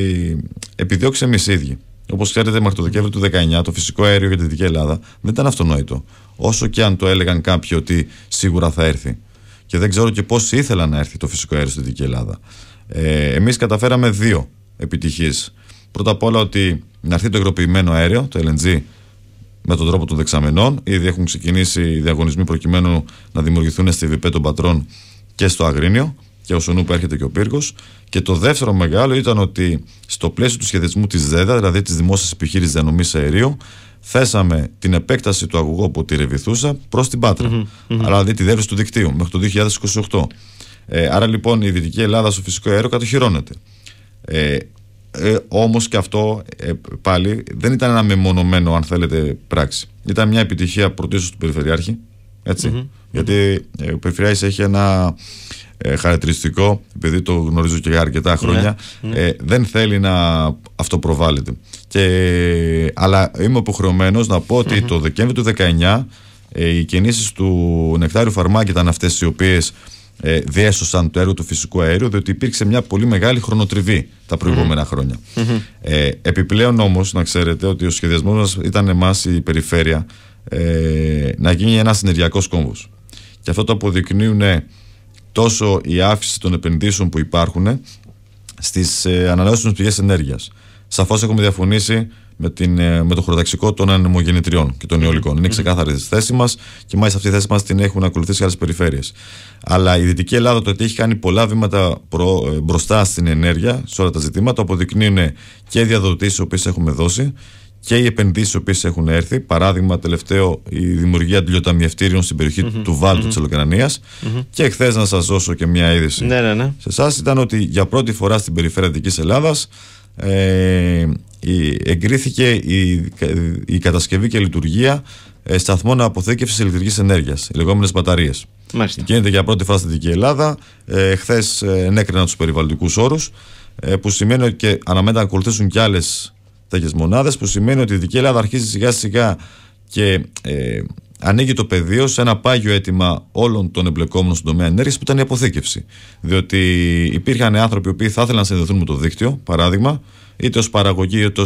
επιδιώξει εμείς ίδιοι. Όπως ξέρετε, μέχρι το Δεκέμβριο του 19 το φυσικό αέριο για τη Δυτική Ελλάδα δεν ήταν αυτονόητο. Όσο και αν το έλεγαν κάποιοι ότι σίγουρα θα έρθει. Και δεν ξέρω και πόσοι ήθελαν να έρθει το φυσικό αέριο στη Δυτική Ελλάδα. Ε, Εμείς καταφέραμε δύο επιτυχίες. Πρώτα απ' όλα ότι να έρθει το υγροποιημένο αέριο, το LNG, με τον τρόπο των δεξαμενών. Ήδη έχουν ξεκινήσει οι διαγωνισμοί προκειμένου να δημιουργηθούν στη ΒΠΕ των Πατρών και στο Αγρίνιο και ο Σουνού που έρχεται και ο πύργος. Και το δεύτερο μεγάλο ήταν ότι στο πλαίσιο του σχεδιασμού της ΔΕΔΑ, δηλαδή της Δημόσιας Επιχείρησης Διανομής Αερίου, θέσαμε την επέκταση του αγωγού από τη Ρεβιθούσα προς την Πάτρα. Mm-hmm, mm-hmm. Δηλαδή τη δεύτερη του δικτύου μέχρι το 2028. Ε, άρα λοιπόν η Δυτική Ελλάδα στο φυσικό αέριο κατοχυρώνεται. Ε, ε, Όμως και αυτό ε, πάλι δεν ήταν ένα μεμονωμένο, αν θέλετε, πράξη. Ήταν μια επιτυχία πρωτίστως του Περιφερειάρχη. γιατί ε, ο Περιφερειάρχης έχει ένα ε, χαρακτηριστικό, επειδή το γνωρίζω και για αρκετά χρόνια, ναι, ναι. Ε, δεν θέλει να αυτοπροβάλλεται. Και, αλλά είμαι υποχρεωμένος να πω οτι το Δεκέμβριο του 19 ε, οι κινήσεις του Νεκτάριου Φαρμάκη ήταν αυτές οι οποίες ε, διέσωσαν το έργο του φυσικού αέριου, διότι υπήρξε μια πολύ μεγάλη χρονοτριβή τα προηγουμενα χρονια Ε, επιπλέον όμως να ξέρετε ότι ο σχεδιασμός μας ήταν εμάς η περιφέρεια ε, να γίνει ένας συνεργειακό κόμβος. Και αυτό το αποδεικνύουν τόσο η αύξηση των επενδύσεων που υπάρχουν στις ε, ανανεώσιμες πηγές ενέργειας. Σαφώς έχουμε διαφωνήσει με, την, ε, με το χωροταξικό των ανεμογεννητριών και των αιωλικών. Είναι ξεκάθαρη τη θέση μας και μάλιστα αυτή η θέση μας την έχουν ακολουθήσει άλλες περιφέρειες. Αλλά η Δυτική Ελλάδα το ότι έχει κάνει πολλά βήματα προ, ε, μπροστά στην ενέργεια, σε όλα τα ζητήματα, αποδεικνύουν και οι διαδοτήσεις που έχουμε δώσει και οι επενδύσεις οι έχουν έρθει. Παράδειγμα, τελευταίο η δημιουργία αντιλιοταμιευτήριων στην περιοχη του Βάλτου mm-hmm. τη Ελοκρανία Και χθε να σας δώσω και μια είδηση ναι, ναι, ναι. σε εσάς ήταν ότι για πρώτη φορά στην περιφέρεια Δυτικής Ελλάδας ε, εγκρίθηκε η, η κατασκευή και λειτουργία ε, σταθμών αποθήκευσης ηλεκτρικής ενέργειας, οι λεγόμενες μπαταρίες. Γίνεται για πρώτη φορά στην Δυτική Ελλάδα. Ε, Χθε ενέκριναν τους περιβαλλοντικούς όρους, ε, που σημαίνει ότι αναμένεται να ακολουθήσουν και άλλες τέτοιες μονάδες, που σημαίνει ότι η Δυτική Ελλάδα αρχίζει σιγά σιγά και ε, ανοίγει το πεδίο σε ένα πάγιο αίτημα όλων των εμπλεκόμενων στον τομέα ενέργειας που ήταν η αποθήκευση. Διότι υπήρχαν άνθρωποι που θα ήθελαν να συνδεθούν με το δίκτυο, παράδειγμα, είτε ως παραγωγή είτε ως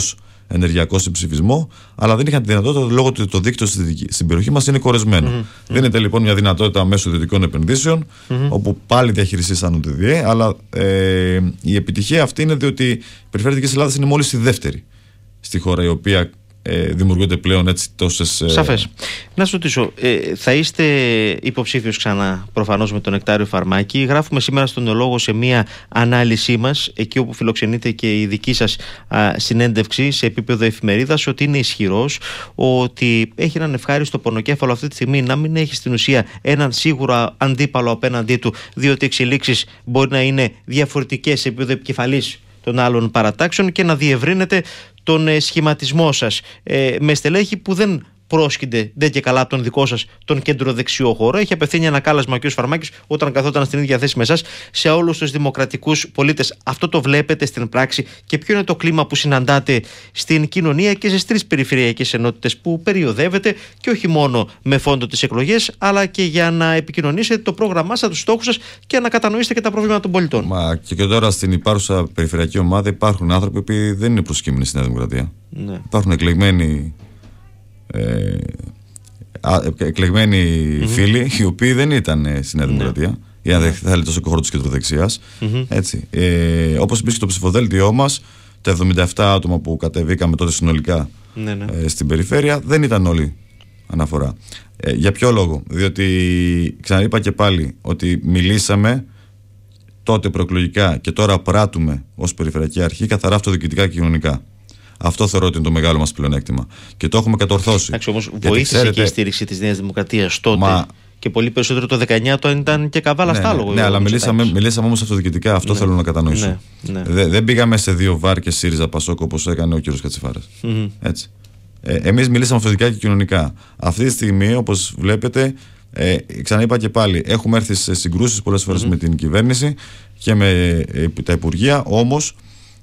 ενεργειακό συμψηφισμό, αλλά δεν είχαν τη δυνατότητα λόγω ότι το δίκτυο στην περιοχή μας είναι κορεσμένο. Mm-hmm. Δίνεται λοιπόν μια δυνατότητα μέσω ιδιωτικών επενδύσεων, mm-hmm. όπου πάλι διαχειριστεί σαν ΟΤΔΕ, αλλά ε, η επιτυχία αυτή είναι διότι η περιφέρεια τη Ελλάδας είναι μόλις η δεύτερη στη χώρα η οποία ε, δημιουργούνται πλέον έτσι τόσες. Ε... Σαφές. Να σου ρωτήσω, ε, θα είστε υποψήφιος ξανά προφανώς με τον Εκτάριο Φαρμάκη. Γράφουμε σήμερα στον Ελόγο σε μία ανάλυση μας, εκεί όπου φιλοξενείται και η δική σας συνέντευξη σε επίπεδο εφημερίδας, ότι είναι ισχυρός, ότι έχει έναν ευχάριστο πονοκέφαλο αυτή τη στιγμή να μην έχει στην ουσία έναν σίγουρο αντίπαλο απέναντί του, διότι εξελίξεις μπορεί να είναι διαφορετικές σε επίπεδο επικεφαλής των άλλων παρατάξεων και να διευρύνετε τον ε, σχηματισμό σας ε, με στελέχη που δεν πρόσκυνται δεν και καλά από τον δικό σας τον κέντρο δεξιό χώρο. Έχει απευθύνει ένα κάλασμα ο κ. Φαρμάκη όταν καθόταν στην ίδια θέση με εσάς σε όλους τους δημοκρατικούς πολίτες. Αυτό το βλέπετε στην πράξη και ποιο είναι το κλίμα που συναντάτε στην κοινωνία και στις τρεις περιφερειακές ενότητες που περιοδεύετε και όχι μόνο με φόντο τις εκλογές, αλλά και για να επικοινωνήσετε το πρόγραμμά σας, τους στόχους σας και να κατανοήσετε και τα προβλήματα των πολιτών. Μα και, και τώρα στην υπάρχουσα περιφερειακή ομάδα υπάρχουν άνθρωποι που δεν είναι προσκύμενοι στην Δημοκρατία. Ναι. Υπάρχουν εκλεγμένοι ε, ε, εκλεγμένοι φίλοι οι οποίοι δεν ήταν ε, στην Νέα ή αν δεν θέλει τόσο χώρο τη κεντροδεξιά. Mm-hmm. Ε, Όπως επίσης το ψηφοδέλτιό μας, τα 77 άτομα που κατεβήκαμε τότε συνολικά ναι, ναι. στην περιφέρεια, δεν ήταν όλοι αναφορά. Ε, για ποιο λόγο, διότι ξαναείπα και πάλι ότι μιλήσαμε τότε προεκλογικά και τώρα πράττουμε ως Περιφερειακή Αρχή καθαρά αυτοδιοικητικά και κοινωνικά. Αυτό θεωρώ ότι είναι το μεγάλο μας πλεονέκτημα. Και το έχουμε κατορθώσει. Εντάξει, όμως βοήθησε ξέρετε, και η στήριξη της Νέας Δημοκρατίας τότε. Μα, και πολύ περισσότερο το 19 το ήταν και καβάλα ναι, στάλογο. Ναι, ναι, αλλά μιλήσαμε, μιλήσαμε όμως αυτοδιοικητικά. Αυτό ναι, θέλω να κατανοήσω. Ναι, ναι. Δε, δεν πήγαμε σε δύο βάρκε ΣΥΡΙΖΑ Πασόκ όπως έκανε ο κ. Κατσιφάρα. Mm-hmm. Έτσι. Ε, Εμείς μιλήσαμε αυτοδιοικητικά και κοινωνικά. Αυτή τη στιγμή, όπως βλέπετε, ε, ξαναείπα και πάλι, έχουμε έρθει σε συγκρούσεις πολλές φορές mm-hmm. με την κυβέρνηση και με ε, τα υπουργεία. Όμως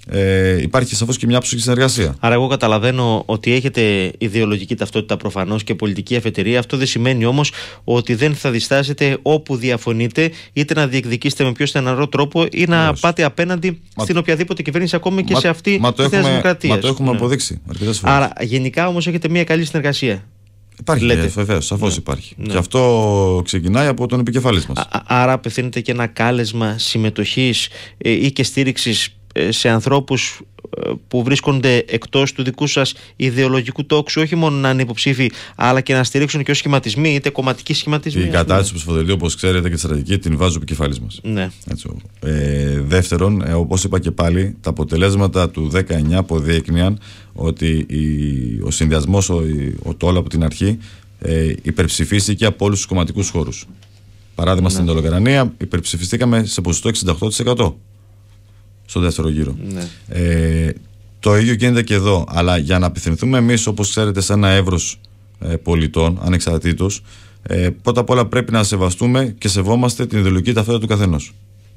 ε, υπάρχει σαφώς και μια ψυχή συνεργασία. Άρα, εγώ καταλαβαίνω ότι έχετε ιδεολογική ταυτότητα προφανώς και πολιτική αφετηρία. Αυτό δεν σημαίνει όμως ότι δεν θα διστάσετε όπου διαφωνείτε, είτε να διεκδικήσετε με πιο στεναρό τρόπο ή να πάτε απέναντι στην οποιαδήποτε κυβέρνηση, ακόμη και σε αυτή μα... τη Δημοκρατίας. Μα το έχουμε ναι. αποδείξει αρκετές φορές. Άρα, γενικά όμως έχετε μια καλή συνεργασία. Υπάρχει, ε, βεβαίως, σαφώς ναι. υπάρχει. Ναι. Και αυτό ξεκινάει από τον επικεφαλής μας. Άρα, απευθύνεται και ένα κάλεσμα συμμετοχής ε, ή και στήριξης σε ανθρώπους ε, που βρίσκονται εκτός του δικού σας ιδεολογικού τόξου όχι μόνο να είναι υποψήφοι αλλά και να στηρίξουν και ως σχηματισμοί είτε κομματικοί σχηματισμοί. Η κατάσταση του ψηφοδελείου όπως ξέρετε και τη στρατηγική την βάζω κεφάλι μας. Ναι. ε, δεύτερον, ε, όπως είπα και πάλι, τα αποτελέσματα του 19 αποδείκνυαν ότι η, ο συνδυασμός, ο, ο Τόλα από την αρχή ε, υπερψηφίστηκε από όλους τους κομματικούς χώρους. Παράδειγμα, ναι. στην Ιταλογρανία υπερψηφιστήκαμε σε ποσοστό 68% στο δεύτερο γύρο. Ναι. Ε, το ίδιο γίνεται και εδώ. Αλλά για να απευθυνθούμε εμείς, όπως ξέρετε, σε ένα εύρος ε, πολιτών, ανεξαρτήτως, ε, πρώτα απ' όλα πρέπει να σεβαστούμε και σεβόμαστε την ιδεολογική ταυτότητα του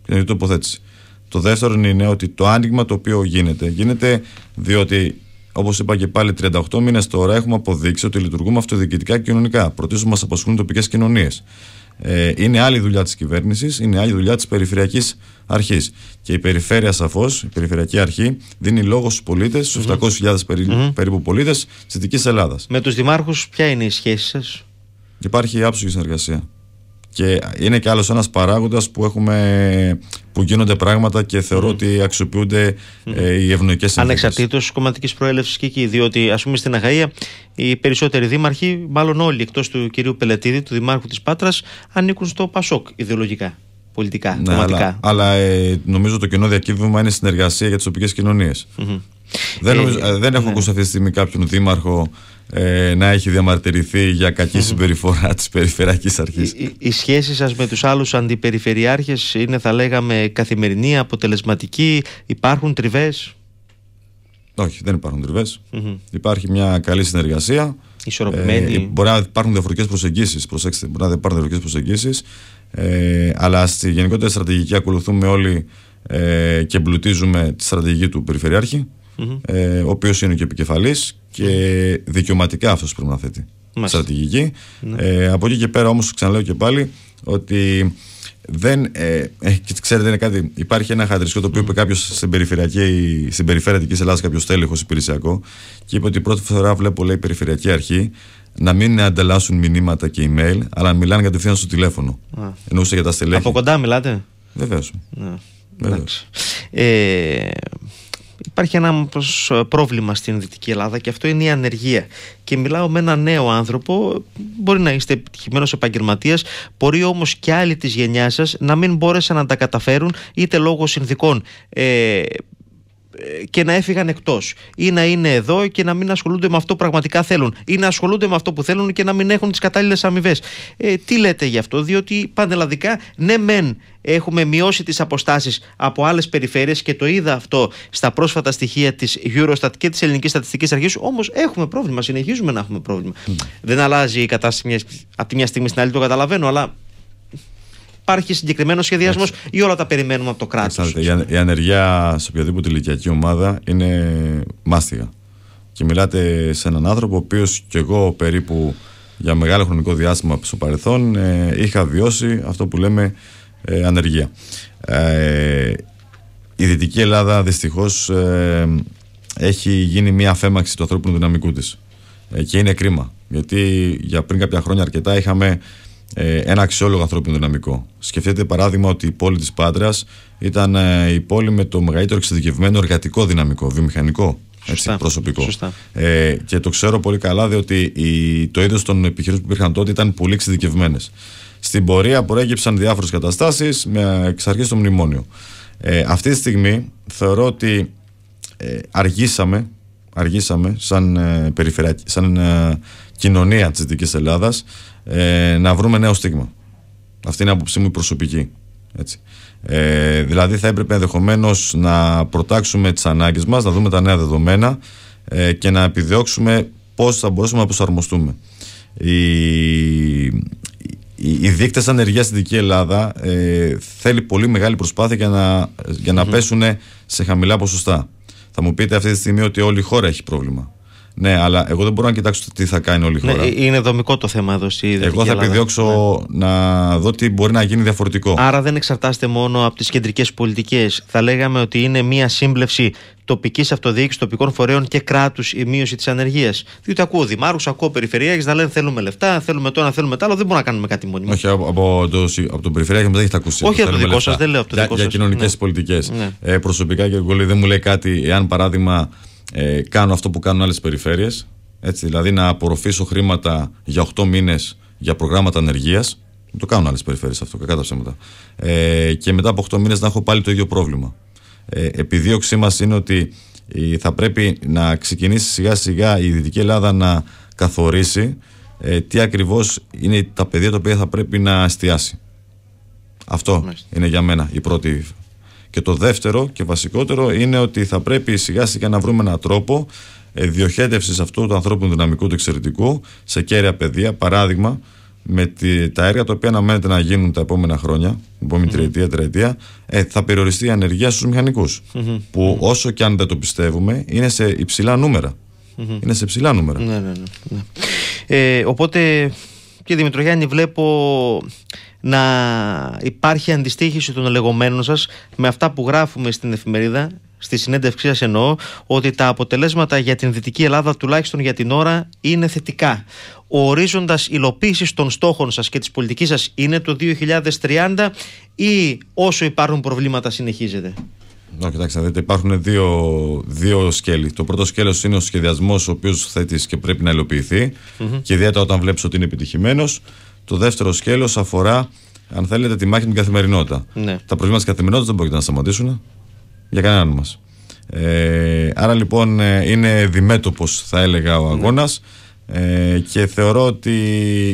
καθενό. τοποθέτηση. Το δεύτερο είναι ότι το άνοιγμα το οποίο γίνεται, γίνεται διότι, όπως είπα και πάλι, 38 μήνες τώρα έχουμε αποδείξει ότι λειτουργούμε αυτοδιοικητικά και κοινωνικά. Πρωτίστως μας απασχολούν τοπικές κοινωνίες. Ε, είναι άλλη δουλειά της κυβέρνησης, είναι άλλη δουλειά της περιφερειακής αρχής. Και η περιφέρεια, σαφώς, η περιφερειακή αρχή, δίνει λόγο στους πολίτες, στους 700.000 περίπου πολίτες της Δυτικής Ελλάδας. Με τους δημάρχους, ποια είναι η σχέση σας, Υπάρχει άψογη συνεργασία. Και είναι και άλλος ένας παράγοντας που, που γίνονται πράγματα και θεωρώ ότι αξιοποιούνται mm. ε, οι ευνοϊκές συνθήκες. Ανεξαρτήτως κομματικής προέλευσης και εκεί. Διότι, ας πούμε, στην Αγαία οι περισσότεροι δήμαρχοι, μάλλον όλοι εκτός του κυρίου Πελετίδη, του δημάρχου της Πάτρας, ανήκουν στο Πασόκ ιδεολογικά. Πολιτικά, ναι, κομματικά. Αλλά, αλλά ε, νομίζω το κοινό διακύβευμα είναι συνεργασία για τις τοπικέ κοινωνίε. Δεν, ε, νομίζω, ε, δεν έχω ναι. ακούσει αυτή τη στιγμή κάποιον δήμαρχο ε, να έχει διαμαρτυρηθεί για κακή συμπεριφορά της Περιφερειακής Αρχής. Οι, οι, σα σχέσεις σας με τους άλλους αντιπεριφερειάρχες είναι θα λέγαμε καθημερινή, αποτελεσματική, υπάρχουν τριβές. Όχι, δεν υπάρχουν Υπάρχει μια καλή συνεργασία. Ισορροπημένη. Ε, μπορεί να υπάρχουν διαφορετικές προσεγγίσεις, προσέξτε, μπορεί να υπάρχουν διαφορετικές προσεγγίσεις, ε, αλλά στη γενικότερη στρατηγική ακολουθούμε όλοι ε, και εμπλουτίζουμε τη στρατηγική του περιφερειαρχη ε, ο οποίος είναι και επικεφαλής και δικαιωματικά αυτός πρέπει να θέτει στρατηγική. Ναι. Ε, από εκεί και πέρα όμως, ξαναλέω και πάλι ότι δεν. Ε, ε ξέρετε, είναι κάτι. Υπάρχει ένα χαρακτηριστικό το οποίο είπε κάποιος στην περιφερειακή, στην περιφέρεια της Ελλάδας, κάποιος τέλεχος υπηρεσιακό, και είπε ότι πρώτη φορά βλέπω, λέει, περιφερειακή αρχή να μην ανταλλάσσουν μηνύματα και email, αλλά να μιλάνε κατευθείαν στο τηλέφωνο. Εννοούσε για τα στελέχη. Από κοντά μιλάτε. Βεβαίως. Ναι. Ε, Υπάρχει ένα ε, πρόβλημα στην Δυτική Ελλάδα και αυτό είναι η ανεργία. Και μιλάω με ένα νέο άνθρωπο, μπορεί να είστε επιτυχημένος επαγγελματίας, μπορεί όμως και άλλοι της γενιάς σας να μην μπόρεσαν να τα καταφέρουν είτε λόγω συνδικών. Ε, και να έφυγαν εκτός. Ή να είναι εδώ και να μην ασχολούνται με αυτό που πραγματικά θέλουν. Ή να ασχολούνται με αυτό που θέλουν και να μην έχουν τις κατάλληλες αμοιβές. Ε, τι λέτε γι' αυτό, διότι πανελλαδικά, ναι, μεν έχουμε μειώσει τις αποστάσεις από άλλες περιφέρειες και το είδα αυτό στα πρόσφατα στοιχεία της Eurostat και της Ελληνικής Στατιστικής Αρχής. Όμως έχουμε πρόβλημα, συνεχίζουμε να έχουμε πρόβλημα. Δεν αλλάζει η κατάσταση από τη μια στιγμή στην άλλη, το καταλαβαίνω, αλλά υπάρχει συγκεκριμένος σχεδιασμός ή όλα τα περιμένουμε από το κράτος. Η ανεργία σε οποιαδήποτε ηλικιακή ομάδα είναι μάστιγα. Και μιλάτε σε έναν άνθρωπο ο οποίος κι εγώ περίπου για μεγάλο χρονικό διάστημα στο παρελθόν ε, είχα βιώσει αυτό που λέμε ε, ανεργία. Ε, η Δυτική Ελλάδα δυστυχώς ε, έχει γίνει μια αφέμαξη του ανθρώπινου δυναμικού της ε, και είναι κρίμα γιατί για πριν κάποια χρόνια αρκετά είχαμε ε, ένα αξιόλογο ανθρώπινο δυναμικό. Σκεφτείτε παράδειγμα ότι η πόλη της Πάτρας ήταν ε, η πόλη με το μεγαλύτερο εξειδικευμένο εργατικό δυναμικό, βιομηχανικό προσωπικό. Ε, και το ξέρω πολύ καλά διότι το είδος των επιχειρήσεων που υπήρχαν τότε ήταν πολύ εξειδικευμένες. Στην πορεία προέκυψαν διάφορες καταστάσεις με εξ στο μνημόνιο. Ε, αυτή τη στιγμή θεωρώ ότι ε, αργήσαμε αργήσαμε σαν, ε, σαν ε, κοινωνία της Δυτικής Ελλάδας ε, να βρούμε νέο στίγμα. Αυτή είναι η άποψή μου προσωπική. Έτσι. Ε, δηλαδή θα έπρεπε ενδεχομένως να προτάξουμε τις ανάγκες μας, να δούμε τα νέα δεδομένα ε, και να επιδιώξουμε πώς θα μπορούσαμε να προσαρμοστούμε. Η, οι, δείκτες ανεργίας στην Ελλάδα ε, θέλει πολύ μεγάλη προσπάθεια για να, για να πέσουν σε χαμηλά ποσοστά. Θα μου πείτε αυτή τη στιγμή ότι όλη η χώρα έχει πρόβλημα. Ναι, αλλά εγώ δεν μπορώ να κοιτάξω τι θα κάνει όλη η ναι, χώρα. Ναι, είναι δομικό το θέμα εδώ. Στη εγώ θα επιδιώξω ναι. να δω τι μπορεί να γίνει διαφορετικό. Άρα δεν εξαρτάστε μόνο από τις κεντρικές πολιτικές. Θα λέγαμε ότι είναι μία σύμπλευση τοπικής αυτοδιοίκησης, τοπικών φορέων και κράτους η μείωση της ανεργίας. Διότι ακούω δημάρχους, ακούω περιφερειάρχες να λένε θέλουμε λεφτά, θέλουμε το ένα, θέλουμε το άλλο, δεν μπορούμε να κάνουμε κάτι μόνιμο. Όχι από, από, το, από τον περιφερειάρχη δεν ακούσει. Όχι από το δικό σας, δεν λέω από το δικό σα. Για, κοινωνικές ναι. πολιτικές. Ναι. Ε, προσωπικά και εγώ δεν μου λέει κάτι εάν παράδειγμα ε, κάνω αυτό που κάνουν άλλες περιφέρειες, έτσι, δηλαδή να απορροφήσω χρήματα για 8 μήνες για προγράμματα ανεργίας, το κάνουν άλλες περιφέρειες αυτό, κακά τα ψέματα, ε, και μετά από 8 μήνες να έχω πάλι το ίδιο πρόβλημα. Ε, επιδίωξή μας είναι ότι ε, θα πρέπει να ξεκινήσει σιγά σιγά η Δυτική Ελλάδα να καθορίσει ε, τι ακριβώς είναι τα πεδία τα οποία θα πρέπει να εστιάσει. Αυτό είναι για μένα η πρώτη και το δεύτερο και βασικότερο είναι ότι θα πρέπει σιγά σιγά να βρούμε έναν τρόπο ε, διοχέτευσης αυτού του ανθρώπινου δυναμικού του εξαιρετικού σε κέρια παιδεία. Παράδειγμα, με τη, τα έργα τα οποία αναμένεται να γίνουν τα επόμενα χρόνια, την επομενη τριετία, τριετία, ε, θα περιοριστεί η ανεργία στους μηχανικου Που όσο και αν δεν το πιστεύουμε, είναι σε υψηλά Είναι σε υψηλά νούμερα. Ναι, ναι, ναι. ναι. Ε, οπότε Κύριε Δημητρογιάννη, βλέπω να υπάρχει αντιστοίχηση των λεγόμενων σας με αυτά που γράφουμε στην εφημερίδα, στη συνέντευξή σας εννοώ, ότι τα αποτελέσματα για την Δυτική Ελλάδα, τουλάχιστον για την ώρα, είναι θετικά. Ο ορίζοντας υλοποίησης των στόχων σας και της πολιτικής σας είναι το 2030 ή όσο υπάρχουν προβλήματα συνεχίζεται. Να, κοιτάξτε, δείτε, υπάρχουν δύο, δύο σκέλη. Το πρώτο σκέλος είναι ο σχεδιασμός, ο οποίος θέτει και πρέπει να υλοποιηθει και ιδιαίτερα όταν βλέπεις ότι είναι επιτυχημένος. Το δεύτερο σκέλος αφορά, αν θέλετε, τη μάχη με την καθημερινότητα. Ναι. Τα προβλήματα της καθημερινότητας δεν πρόκειται να σταματήσουν ε, για κανέναν μας. Ε, άρα λοιπόν ε, είναι διμέτωπο, θα έλεγα, ο ναι. αγώνας. Ε, και θεωρώ ότι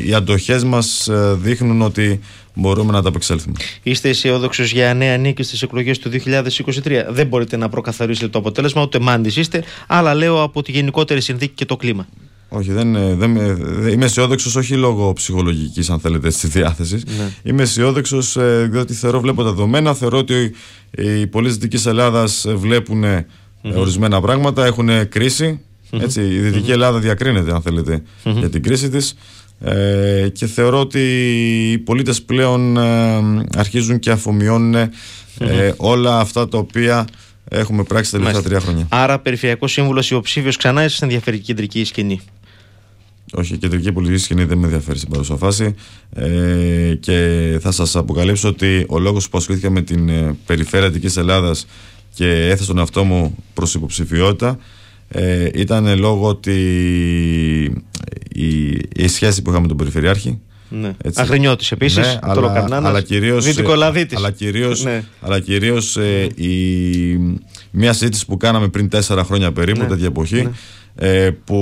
οι αντοχές μας ε, δείχνουν ότι μπορούμε να τα απεξέλθουμε. Είστε αισιόδοξος για νέα νίκη στις εκλογές του 2023. Δεν μπορείτε να προκαθορίσετε το αποτέλεσμα, ούτε μάντη είστε, αλλά λέω από τη γενικότερη συνθήκη και το κλίμα. Όχι, δεν, ε, δεν, είμαι αισιόδοξος όχι λόγω ψυχολογικής, αν θέλετε, της διάθεσης. Ναι. Είμαι αισιόδοξος διότι θεωρώ, βλέπω τα δεδομένα, θεωρώ ότι οι πολίτες της ελλαδα Ελλάδα ορισμένα πράγματα, έχουν κρίση, έτσι, η Δυτική Ελλάδα διακρίνεται, αν θέλετε, για την κρίση της. Ε, και θεωρώ ότι οι πολίτες πλέον ε, αρχίζουν και αφομοιώνουν ε, όλα αυτά τα οποία έχουμε πράξει τα τελευταία τρία χρόνια. Άρα, Περιφερειακός Σύμβουλος υποψήφιος ξανά σα ενδιαφέρει η κεντρική σκηνή. Όχι, η κεντρική πολιτική σκηνή δεν με ενδιαφέρει στην παρούσα φάση. Ε, και θα σας αποκαλύψω ότι ο λόγος που ασχολήθηκα με την ε, περιφέρεια Αττική Ελλάδας και έθεσα τον εαυτό μου προς υποψηφιότητα ε, ήταν λόγω ότι η, η σχέση που είχαμε με τον Περιφερειάρχη ναι. Αχρηνιώτης επίσης, ναι, αλλά, αλλά κυρίως, ε, Αλλά κυρίως, ναι. αλλά ε, η, μια συζήτηση που κάναμε πριν τέσσερα χρόνια περίπου, ναι. τέτοια εποχή, ναι. ε, που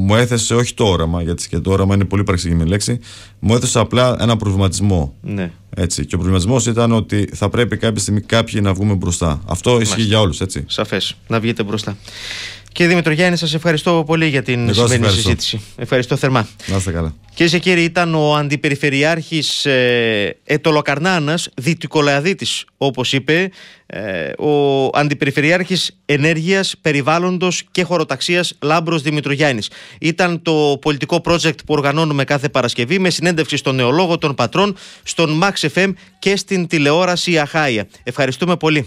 μου έθεσε όχι το όραμα, γιατί και το όραμα είναι πολύ παρεξηγημένη λέξη, μου έθεσε απλά ένα προβληματισμό. Ναι. Έτσι. Και ο προβληματισμός ήταν ότι θα πρέπει κάποια στιγμή κάποιοι να βγούμε μπροστά. Αυτό ισχύει για όλους, έτσι. Σαφές. Να βγείτε μπροστά. Κύριε Γιάννη, σας ευχαριστώ πολύ για την σημερινή συζήτηση. Ευχαριστώ θερμά. Να είστε καλά. Κυρίε και κύριοι, ήταν ο αντιπεριφερειάρχης ε, Ετολοκαρνάνα, δυτικολαδίτη, όπως είπε, ε, ο αντιπεριφερειάρχης ενέργειας, περιβάλλοντος και χωροταξίας Λάμπρος Δημητρογιάννη. Ήταν το πολιτικό project που οργανώνουμε κάθε Παρασκευή με συνέντευξη στον νεολόγο των πατρών, στον Max FM και στην τηλεόραση Αχάια. Ευχαριστούμε πολύ.